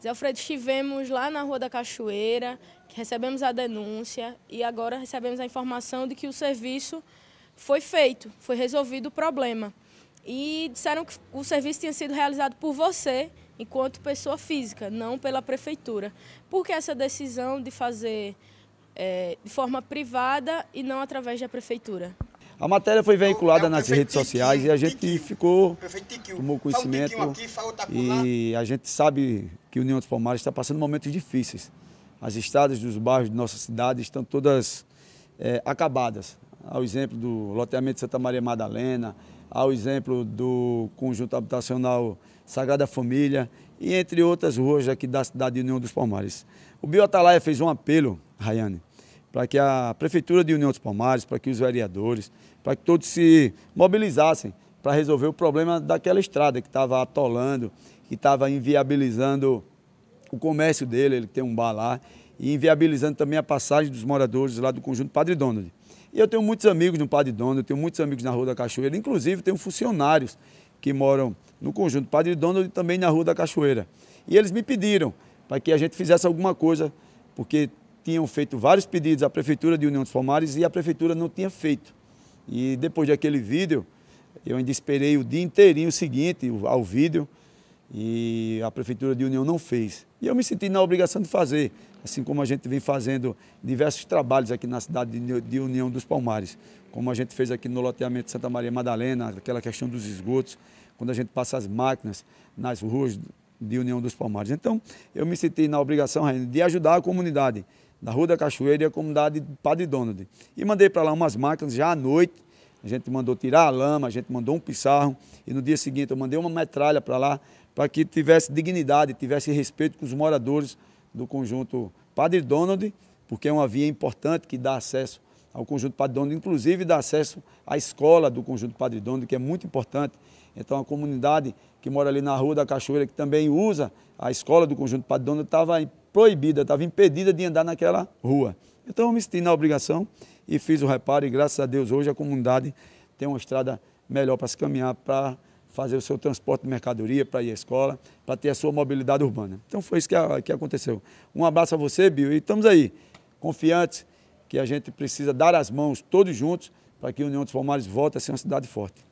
Zé Alfredo, estivemos lá na Rua da Cachoeira, recebemos a denúncia e agora recebemos a informação de que o serviço foi feito, foi resolvido o problema. E disseram que o serviço tinha sido realizado por você, enquanto pessoa física, não pela prefeitura. Por que essa decisão de fazer é, de forma privada e não através da prefeitura? A matéria foi veiculada é nas redes sociais e a gente ficou, tomou conhecimento. E a gente sabe que o União dos Palmares está passando momentos difíceis. As estradas dos bairros de nossa cidade estão todas é, acabadas. Ao exemplo do loteamento de Santa Maria Madalena, ao exemplo do conjunto habitacional Sagrada Família e entre outras ruas aqui da cidade de União dos Palmares. O Atalaia fez um apelo, Rayane, para que a Prefeitura de União dos Palmares, para que os vereadores, para que todos se mobilizassem para resolver o problema daquela estrada que estava atolando, que estava inviabilizando o comércio dele, ele tem um bar lá, e inviabilizando também a passagem dos moradores lá do conjunto Padre Donald. E eu tenho muitos amigos no Padre Donald, tenho muitos amigos na Rua da Cachoeira, inclusive tenho funcionários que moram no conjunto Padre Donald e também na Rua da Cachoeira. E eles me pediram para que a gente fizesse alguma coisa, porque tinham feito vários pedidos à Prefeitura de União dos Palmares e a Prefeitura não tinha feito. E depois daquele vídeo, eu ainda esperei o dia inteirinho seguinte ao vídeo e a Prefeitura de União não fez. E eu me senti na obrigação de fazer, assim como a gente vem fazendo diversos trabalhos aqui na cidade de União dos Palmares, como a gente fez aqui no loteamento de Santa Maria Madalena, aquela questão dos esgotos, quando a gente passa as máquinas nas ruas de União dos Palmares. Então, eu me senti na obrigação de ajudar a comunidade da Rua da Cachoeira e a comunidade Padre Donald. E mandei para lá umas máquinas já à noite. A gente mandou tirar a lama, a gente mandou um pissarro e no dia seguinte eu mandei uma metralha para lá para que tivesse dignidade, tivesse respeito com os moradores do conjunto Padre Donald, porque é uma via importante que dá acesso ao Conjunto Padre Dondo, inclusive dá acesso à escola do Conjunto Padre Dondo, que é muito importante. Então a comunidade que mora ali na Rua da Cachoeira, que também usa a escola do Conjunto Padre Dondo, estava proibida, estava impedida de andar naquela rua. Então eu me senti na obrigação e fiz o reparo e graças a Deus hoje a comunidade tem uma estrada melhor para se caminhar, para fazer o seu transporte de mercadoria, para ir à escola, para ter a sua mobilidade urbana. Então foi isso que, que aconteceu. Um abraço a você, Bill, e estamos aí, confiantes que a gente precisa dar as mãos todos juntos para que a União dos Palmares volte a ser uma cidade forte.